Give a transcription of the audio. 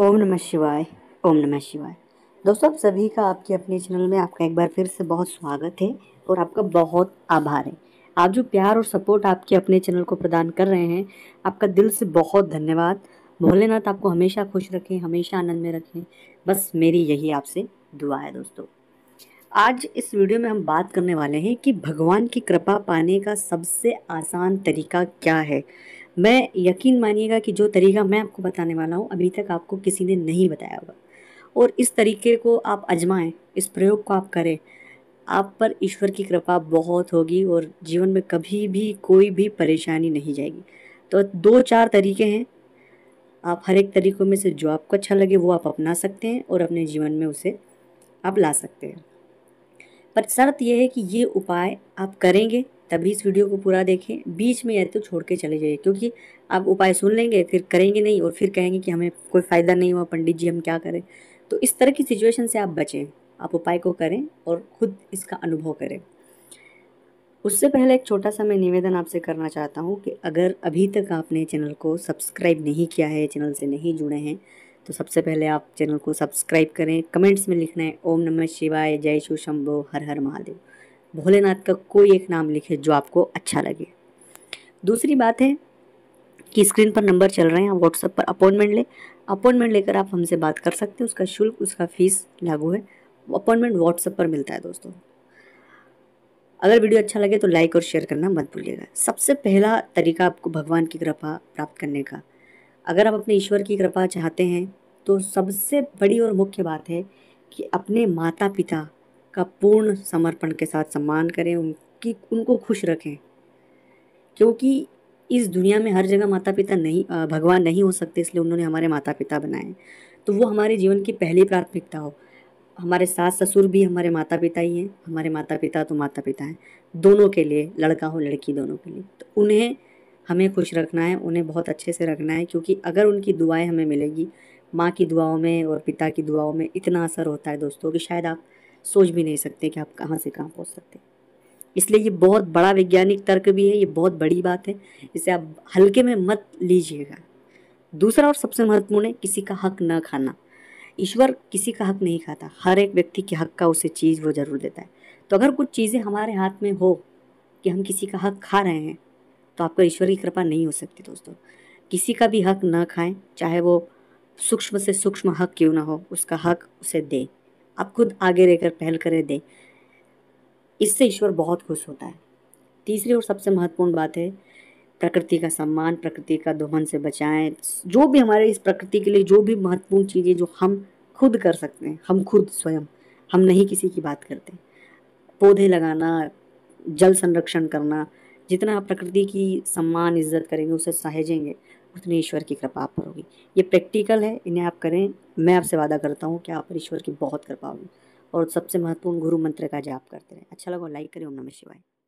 ओम नमः शिवाय ओम नमः शिवाय दोस्तों आप सभी का आपके अपने चैनल में आपका एक बार फिर से बहुत स्वागत है और आपका बहुत आभार है आप जो प्यार और सपोर्ट आपके अपने चैनल को प्रदान कर रहे हैं आपका दिल से बहुत धन्यवाद भोलेनाथ आपको हमेशा खुश रखें हमेशा आनंद में रखें बस मेरी यही आपसे दुआ है दोस्तों आज इस वीडियो में हम बात करने वाले हैं कि भगवान की कृपा पाने का सबसे आसान तरीका क्या है मैं यकीन मानिएगा कि जो तरीका मैं आपको बताने वाला हूँ अभी तक आपको किसी ने नहीं बताया होगा और इस तरीके को आप आजमाएं इस प्रयोग को आप करें आप पर ईश्वर की कृपा बहुत होगी और जीवन में कभी भी कोई भी परेशानी नहीं जाएगी तो दो चार तरीके हैं आप हर एक तरीक़ों में से जो आपको अच्छा लगे वो आप अपना सकते हैं और अपने जीवन में उसे आप ला सकते हैं पर शर्त यह है कि ये उपाय आप करेंगे तभी इस वीडियो को पूरा देखें बीच में या तो छोड़ के चले जाइए क्योंकि आप उपाय सुन लेंगे फिर करेंगे नहीं और फिर कहेंगे कि हमें कोई फ़ायदा नहीं हुआ पंडित जी हम क्या करें तो इस तरह की सिचुएशन से आप बचें आप उपाय को करें और ख़ुद इसका अनुभव करें उससे पहले एक छोटा सा मैं निवेदन आपसे करना चाहता हूँ कि अगर अभी तक आपने चैनल को सब्सक्राइब नहीं किया है चैनल से नहीं जुड़े हैं तो सबसे पहले आप चैनल को सब्सक्राइब करें कमेंट्स में लिखना है ओम नमः शिवाय जय शु शंभो हर हर महादेव भोलेनाथ का कोई एक नाम लिखे जो आपको अच्छा लगे दूसरी बात है कि स्क्रीन पर नंबर चल रहे हैं व्हाट्सएप पर अपॉइंटमेंट लें अपॉइंटमेंट लेकर आप हमसे बात कर सकते हैं उसका शुल्क उसका फ़ीस लागू है अपॉइंटमेंट व्हाट्सएप पर मिलता है दोस्तों अगर वीडियो अच्छा लगे तो लाइक और शेयर करना मत भूलिएगा सबसे पहला तरीका आपको भगवान की कृपा प्राप्त करने का अगर आप अपने ईश्वर की कृपा चाहते हैं तो सबसे बड़ी और मुख्य बात है कि अपने माता पिता का पूर्ण समर्पण के साथ सम्मान करें उनकी उनको खुश रखें क्योंकि इस दुनिया में हर जगह माता पिता नहीं भगवान नहीं हो सकते इसलिए उन्होंने हमारे माता पिता बनाए तो वो हमारे जीवन की पहली प्राथमिकता हो हमारे सास ससुर भी हमारे माता पिता ही हैं हमारे माता पिता तो माता पिता हैं दोनों के लिए लड़का हो लड़की दोनों के लिए तो उन्हें हमें खुश रखना है उन्हें बहुत अच्छे से रखना है क्योंकि अगर उनकी दुआएं हमें मिलेगी माँ की दुआओं में और पिता की दुआओं में इतना असर होता है दोस्तों कि शायद आप सोच भी नहीं सकते कि आप कहाँ से कहाँ पहुँच सकते हैं इसलिए ये बहुत बड़ा वैज्ञानिक तर्क भी है ये बहुत बड़ी बात है इसे आप हल्के में मत लीजिएगा दूसरा और सबसे महत्वपूर्ण है किसी का हक न खाना ईश्वर किसी का हक नहीं खाता हर एक व्यक्ति के हक का उसे चीज़ वो ज़रूर देता है तो अगर कुछ चीज़ें हमारे हाथ में हो कि हम किसी का हक खा रहे हैं तो आपका ईश्वर की कृपा नहीं हो सकती दोस्तों किसी का भी हक ना खाएं चाहे वो सूक्ष्म से सूक्ष्म हक क्यों ना हो उसका हक उसे दें आप खुद आगे रहकर पहल करें दें इससे ईश्वर बहुत खुश होता है तीसरी और सबसे महत्वपूर्ण बात है प्रकृति का सम्मान प्रकृति का दोहन से बचाएं जो भी हमारे इस प्रकृति के लिए जो भी महत्वपूर्ण चीज़ें जो हम खुद कर सकते हैं हम खुद स्वयं हम नहीं किसी की बात करते पौधे लगाना जल संरक्षण करना जितना आप प्रकृति की सम्मान इज्जत करेंगे उसे सहेजेंगे उतनी ईश्वर की कृपा आप पर होगी ये प्रैक्टिकल है इन्हें आप करें मैं आपसे वादा करता हूँ कि आप पर ईश्वर की बहुत कृपा होगी और सबसे महत्वपूर्ण गुरु मंत्र का जाप करते रहें अच्छा लगा लाइक करें ओम नमः शिवाय